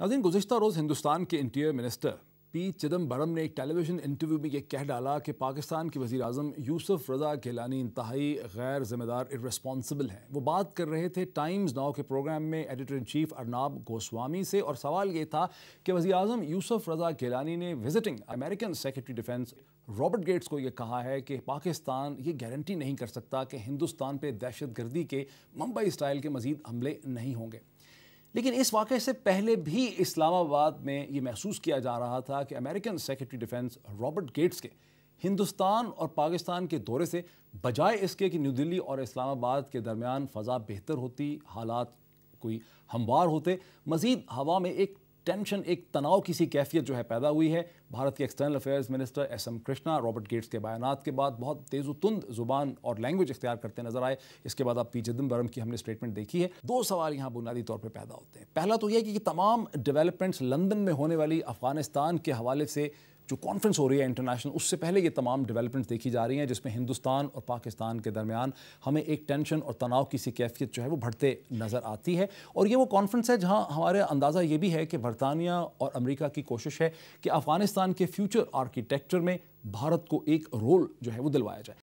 नाजिन गुजशत रोज़ हिंदुस्तान के interior minister P Chidambaram ने एक टेलीविज़न इंटरव्यू में यह कह डाला कि पाकिस्तान के वजी अजम यूसुफ रजा गलानी इंतहाई गैर जिम्मेदार इरेस्पॉन्सिबल हैं वो बात कर रहे थे टाइम्स नाव के प्रोग्राम में editor in chief Arnab Goswami से और सवाल ये था कि वजी अजम यूसुफ रजा गलानी ने visiting American secretary defence Robert Gates को यह कहा है कि पाकिस्तान ये गारंटी नहीं कर सकता कि हिंदुस्तान पर दहशत गर्दी के मुंबई स्टाइल के मजीद हमले नहीं होंगे लेकिन इस वाक़े से पहले भी इस्लामाबाद में ये महसूस किया जा रहा था कि American secretary defence Robert Gates के हिंदुस्तान और पाकिस्तान के दौरे से बजाय इसके कि न्यू दिल्ली और इस्लामाबाद के दरमियान फ़जा बेहतर होती हालात कोई हमवार होते मज़ीद हवा में एक टेंशन एक तनाव की सी कैफियत जो है पैदा हुई है भारत के external affairs minister S M Krishna Robert Gates के बयानात के बाद बहुत तेज तुंद जुबान और लैंग्वेज इख्तियार करते नजर आए इसके बाद आप पी चिदम्बरम की हमने स्टेटमेंट देखी है दो सवाल यहाँ बुनियादी तौर पर पैदा होते हैं पहला तो यह कि, कि तमाम डेवलपमेंट्स लंदन में होने वाली अफगानिस्तान के हवाले से जो कॉन्फ्रेंस हो रही है इंटरनेशनल उससे पहले ये तमाम डेवलपमेंट्स देखी जा रही हैं जिसमें हिंदुस्तान और पाकिस्तान के दरमियान हमें एक टेंशन और तनाव की सी कैफियत जो है वो बढ़ते नज़र आती है और ये वो कॉन्फ्रेंस है जहाँ हमारे अंदाज़ा ये भी है कि बरतानिया और अमरीका की कोशिश है कि अफ़गानिस्तान के फ्यूचर आर्किटेक्चर में भारत को एक रोल जो है वो दिलवाया जाए